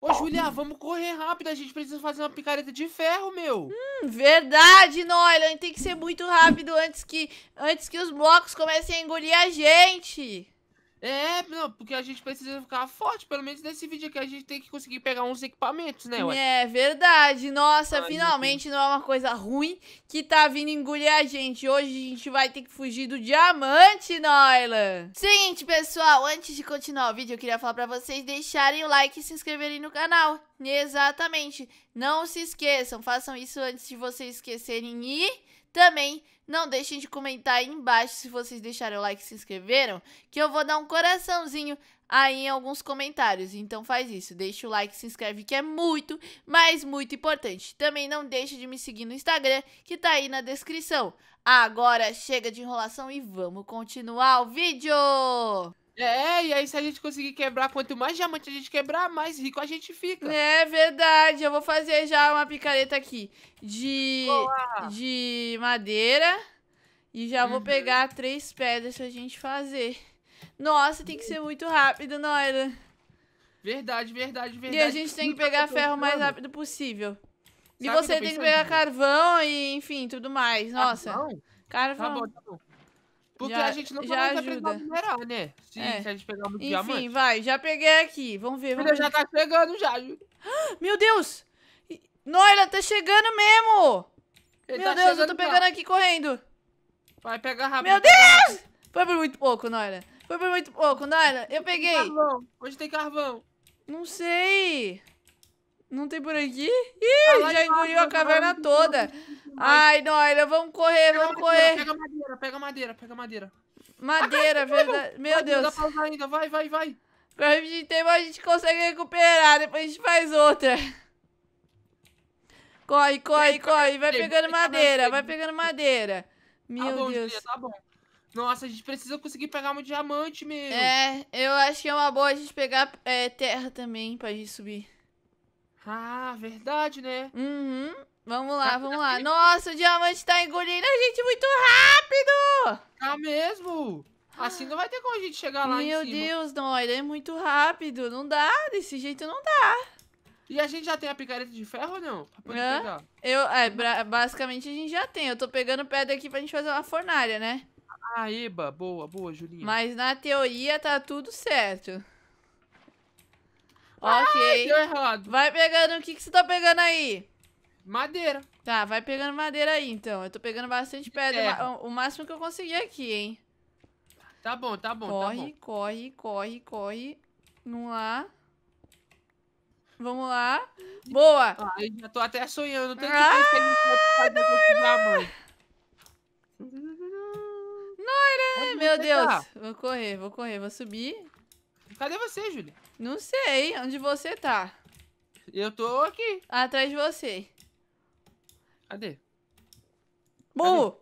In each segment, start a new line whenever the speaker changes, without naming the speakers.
Ô, Julia, vamos correr rápido. A gente precisa fazer uma picareta de ferro, meu. Hum, verdade, gente Tem que ser muito rápido antes que, antes que os blocos comecem a engolir a gente. É, não, porque a gente precisa ficar forte, pelo menos nesse vídeo aqui a gente tem que conseguir pegar uns equipamentos, né, ué? É verdade, nossa, Ai, finalmente não é uma coisa ruim que tá vindo engolir a gente. Hoje a gente vai ter que fugir do diamante, Noila. Seguinte, pessoal, antes de continuar o vídeo, eu queria falar pra vocês deixarem o like e se inscreverem no canal. Exatamente, não se esqueçam, façam isso antes de vocês esquecerem e também não deixem de comentar aí embaixo se vocês deixaram o like e se inscreveram, que eu vou dar um coraçãozinho aí em alguns comentários. Então faz isso, deixa o like e se inscreve, que é muito, mas muito importante. Também não deixe de me seguir no Instagram, que tá aí na descrição. Agora chega de enrolação e vamos continuar o vídeo! É, e aí se a gente conseguir quebrar, quanto mais diamante a gente quebrar, mais rico a gente fica. É verdade. Eu vou fazer já uma picareta aqui de, de madeira. E já uhum. vou pegar três pedras pra gente fazer. Nossa, tem que ser muito rápido, Noira. Verdade, verdade, verdade. E a gente tem que tá pegar ferro o mais rápido possível. E Sabe você que tem que pegar carvão e, enfim, tudo mais. Nossa. Carvão? Carvão. Tá bom, tá bom. Porque já, a gente não já vai é ajuda. precisar minerar, né? Se, é. se, a gente pegar muito Enfim, diamante. Enfim, vai, já peguei aqui. Vamos ver. Vamos ver. já tá chegando já, Meu Deus! Noila, tá chegando mesmo!
Ele Meu tá Deus, eu tô pegando aqui
correndo. Vai pegar rápido. Meu Deus! Foi por muito pouco, Noila. Foi por muito pouco, Noila. Eu peguei. Carvão. Onde tem carvão? Não sei. Não tem por aqui? Ih, ah, já engoliu a caverna toda. Ai, Noira, vamos correr, pega vamos madeira, correr. Pega madeira, pega madeira, pega madeira. Madeira, ah, verdade. Meu Deus. Não dá pra usar ainda, vai, vai, vai. Pra gente tempo a gente consegue recuperar, depois a gente faz outra. Corre, corre, corre. Vai pegando madeira, vai pegando madeira.
Meu tá bom, Deus. tá
bom. Nossa, a gente precisa conseguir pegar um diamante mesmo. É, eu acho que é uma boa a gente pegar é, terra também pra gente subir. Ah, verdade, né? Uhum. Vamos lá, tá vamos lá. Nossa, o diamante tá engolindo a gente muito rápido! Tá mesmo? Assim não vai ter como a gente chegar lá Meu em cima. Meu Deus, Noira, é muito rápido. Não dá, desse jeito não dá. E a gente já tem a picareta de ferro ou não? Pra poder pegar. Eu, é, basicamente a gente já tem. Eu tô pegando pedra aqui pra gente fazer uma fornalha, né? Ah, eba, boa, boa, Julinha. Mas na teoria tá tudo certo. Ok. Ah, deu errado. Vai pegando. O que, que você tá pegando aí? Madeira. Tá, vai pegando madeira aí, então. Eu tô pegando bastante pedra. O, é. o, máximo que eu consegui aqui, hein? Tá bom, tá bom, corre, tá bom. Corre, corre, corre, corre. Vamos lá. Vamos lá. Boa. Ah, eu já tô até sonhando. Tanto ah, que tem que mãe. Noira! Meu Deus. Vou correr, vou correr, vou subir. Cadê você, Júlia? Não sei. Onde você tá? Eu tô aqui. Atrás de você. Cadê? Bu!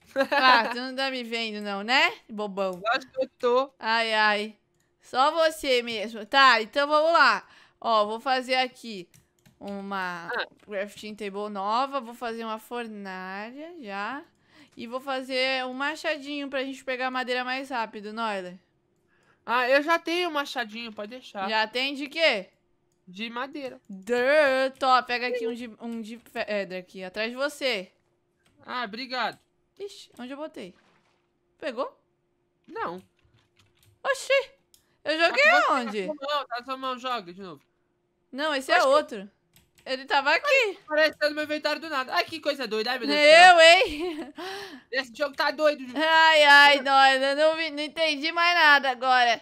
Ah, tu não tá me vendo não, né? Bobão. Eu acho que eu tô. Ai, ai. Só você mesmo. Tá, então vamos lá. Ó, vou fazer aqui uma ah. crafting table nova. Vou fazer uma fornalha já. E vou fazer um machadinho pra gente pegar madeira mais rápido, Noila. É, ah, eu já tenho um machadinho, pode deixar. Já tem de quê? De madeira. Durr, tó, pega aqui um de, um de pedra é, aqui, atrás de você. Ah, obrigado. Ixi, onde eu botei? Pegou? Não. Oxi!
Eu tá joguei tá, aonde? Tá
na sua mão, tá joga de novo. Não, esse é Acho é outro. Ele tava aqui. Apareceu no meu inventário do nada. Ai, que coisa doida. Ai, meu Deus Eu, hein? Esse jogo tá doido. Gente. Ai, ai, doida. Não, vi, não entendi mais nada agora.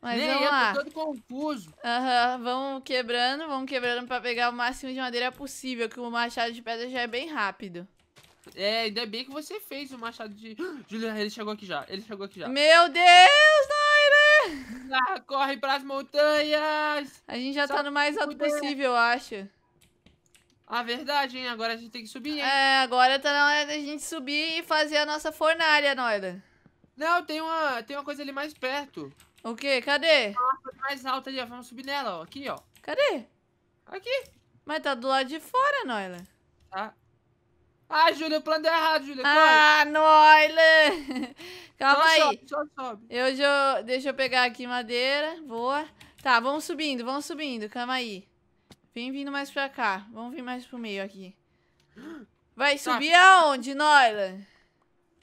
Mas Nem vamos eu, lá. tô todo confuso. Aham, uhum, vamos quebrando, vamos quebrando pra pegar o máximo de madeira possível, que o machado de pedra já é bem rápido. É, ainda bem que você fez o machado de... Juliana, ele chegou aqui já, ele chegou aqui já. Meu Deus, Naira! Né? Ah, corre pras montanhas! A gente já Só tá no mais alto possível, eu acho. Ah, verdade, hein? Agora a gente tem que subir, hein? É, agora tá na hora da gente subir e fazer a nossa fornalha, Noida. Não, tem uma, tem uma coisa ali mais perto. O quê? Cadê? Nossa, mais alta ali, ó. Vamos subir nela, ó. Aqui, ó. Cadê? Aqui. Mas tá do lado de fora, Noila. Tá. Ah, Júlia, o plano deu errado, Júlia. Ah, Noila. Calma só aí. Sobe, só sobe. Eu, já... deixa eu pegar aqui madeira. Boa. Tá, vamos subindo, vamos subindo. Calma aí. Vem vindo mais pra cá. Vamos vir mais pro meio aqui. Vai tá. subir aonde, Noila?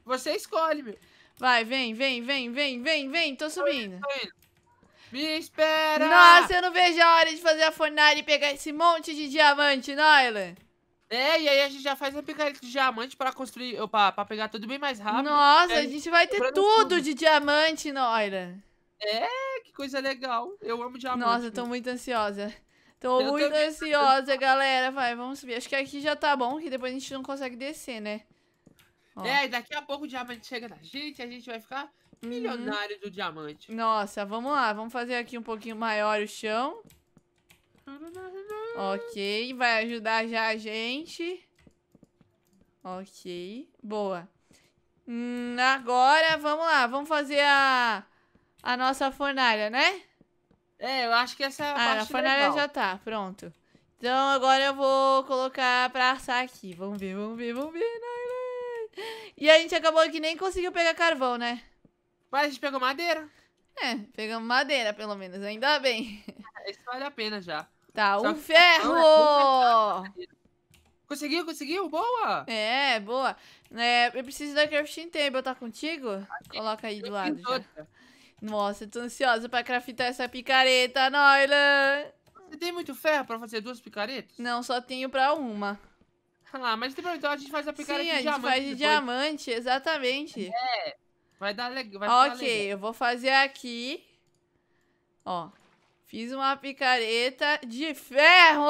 Você escolhe, meu. Vai, vem, vem, vem, vem, vem, vem. Tô subindo. Me espera! Nossa, eu não vejo a hora de fazer a fornalha e pegar esse monte de diamante, Noila. É, e aí a gente já faz a picareta de diamante pra construir, opa, pra pegar tudo bem mais rápido. Nossa, a gente vai ter tudo de diamante, Noira. É, que coisa legal. Eu amo diamante. Nossa, eu tô muito ansiosa. Tô eu muito tô... ansiosa, galera. Vai, vamos subir. Acho que aqui já tá bom, que depois a gente não consegue descer, né? Ó. É, daqui a pouco o diamante chega na gente, a gente vai ficar uhum. milionário uhum. do diamante. Nossa, vamos lá. Vamos fazer aqui um pouquinho maior o chão. Ok, vai ajudar já a gente. Ok, boa. Hum, agora, vamos lá. Vamos fazer a, a nossa fornalha, né? É, eu acho que essa é a ah, parte a fornalha legal. já tá, pronto. Então agora eu vou colocar pra assar aqui. Vamos ver, vamos ver, vamos ver. E a gente acabou que nem conseguiu pegar carvão, né? Mas a gente pegou madeira. É, pegamos madeira, pelo menos. Ainda bem. É, isso vale a pena já. Tá, Só um ferro! É conseguiu, conseguiu? Boa! É, boa. É, eu preciso da crafting table, tá contigo? Coloca aí do lado. Nossa, tô ansiosa pra craftar essa picareta, Noila. Você tem muito ferro pra fazer duas picaretas? Não, só tenho pra uma. Ah, mas tem problema, então a gente faz a picareta Sim, de diamante. Sim, a gente faz de depois. diamante, exatamente. É, vai dar legal. Ok, eu vou fazer aqui. Ó, Fiz uma picareta de ferro!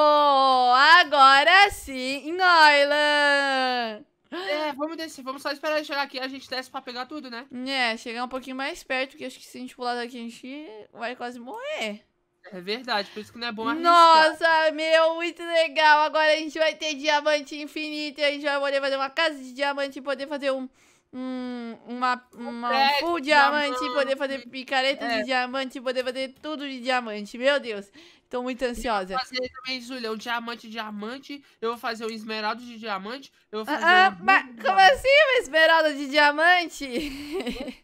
Agora sim, Noilan! É, vamos descer, vamos só esperar ele chegar aqui, a gente desce pra pegar tudo, né? É, chegar um pouquinho mais perto, porque acho que se a gente pular daqui, a gente vai quase morrer. É verdade, por isso que não é bom arriscar. Nossa, meu, muito legal. Agora a gente vai ter diamante infinito e a gente vai poder fazer uma casa de diamante e poder fazer um... um uma, uma um full diamante, diamante, poder fazer picaretas é. de diamante, poder fazer tudo de diamante. Meu Deus. Tô muito ansiosa. Eu vou fazer também, Júlia, o diamante diamante. Eu vou fazer um esmeralda de diamante. Eu vou ah, fazer. Ah, mas como assim uma esmeralda de diamante?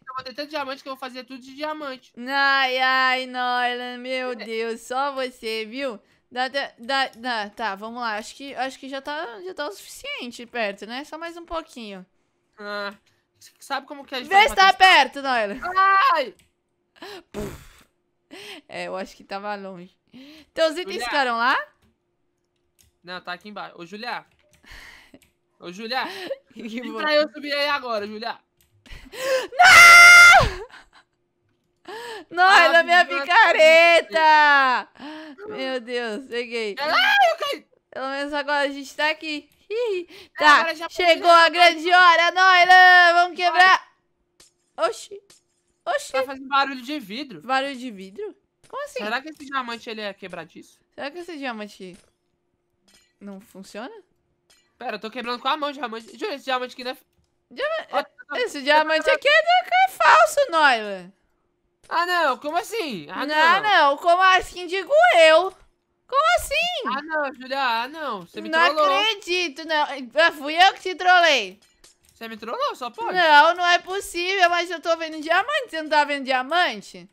Eu vou ter tanto diamante que eu vou fazer tudo de diamante. Ai, ai, Noila, meu é. Deus, só você, viu? Dá, dá, dá, tá, vamos lá. Acho que, acho que já, tá, já tá o suficiente perto, né? Só mais um pouquinho. Ah, sabe como que a é gente Vê se tá perto, Noila. Ai! Puf. É, eu acho que tava longe. Teus então, itens ficaram lá? Não, tá aqui embaixo. Ô, Julia. Ô, Julia. E pra eu subir aí agora, Julia. Não!
Não, é ah, é da minha picareta! Tá
Meu Deus, peguei. É, eu caí! Pelo menos agora a gente tá aqui. É, tá, chegou a grande hora, Noila! Vamos quebrar! Oxi! Oxi! Tá fazendo barulho de vidro. Barulho de vidro? Como assim? Será que esse diamante ele é quebradiço? Será que esse diamante não funciona? Pera, eu tô quebrando com a mão o diamante. Deixa esse diamante aqui, né? Diama... Oh, esse diamante tá aqui é, é falso, Noila. Ah, não. Como assim? Ah, não, não. não. Como assim? Digo eu. Como assim? Ah, não, Julia. Ah, não. Você me não trollou. Não acredito, não. Fui eu que te trollei. Você me trollou, só pode. Não, não é possível, mas eu tô vendo diamante. Você não tá vendo diamante?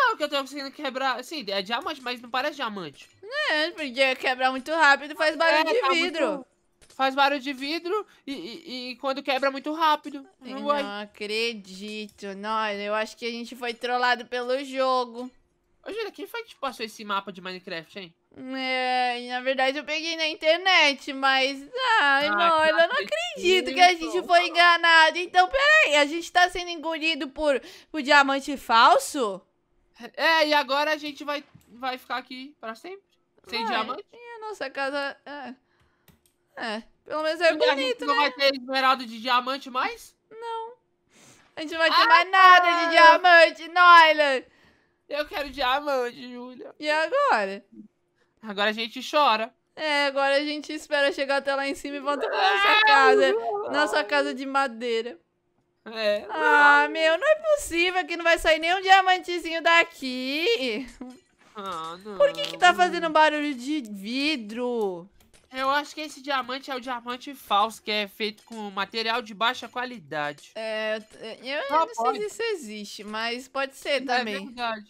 Não, ah, que eu tô conseguindo quebrar. Sim, é diamante, mas não parece diamante. É, porque quebra muito rápido faz barulho é, de tá vidro. Muito... Faz barulho de vidro e, e, e quando quebra muito rápido. Eu não, não acredito. Não, eu acho que a gente foi trollado pelo jogo. Ô, Júlia, quem foi que te passou esse mapa de Minecraft, hein? É, na verdade eu peguei na internet, mas. Ai, ah, não, eu não acredito que a gente foi enganado. Então, peraí, a gente tá sendo engolido por, por diamante falso? É, e agora a gente vai, vai ficar aqui pra sempre? Sem vai, diamante? E a nossa casa. É. é pelo menos é e bonito, a gente né? não vai né? ter esmeralda de diamante mais? Não. A gente não vai ter ah, mais nada de diamante, Noila. Eu quero diamante, Julia. E agora? Agora a gente chora. É, agora a gente espera chegar até lá em cima e volta pra nossa casa. Nossa casa de madeira. É. Ah, meu, não é possível que não vai sair nenhum diamantezinho daqui. Ah, não. Por que que tá fazendo barulho de vidro? Eu acho que esse diamante é o diamante falso, que é feito com material de baixa qualidade. É, eu ah, não pode. sei se isso existe, mas pode ser é também. É verdade.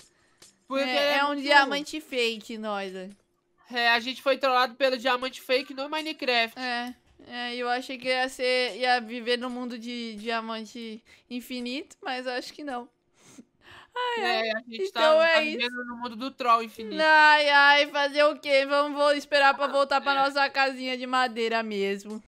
Porque é, é um muito... diamante fake, nós. É, a gente foi trollado pelo diamante fake no Minecraft. É. É, eu achei que ia ser. ia viver no mundo de diamante infinito, mas acho que não. Ai, é, ai. a gente tá então tá, é tá vivendo no mundo do troll infinito. Ai, ai, fazer o quê? Vamos vou esperar pra ah, voltar pra é. nossa casinha de madeira mesmo.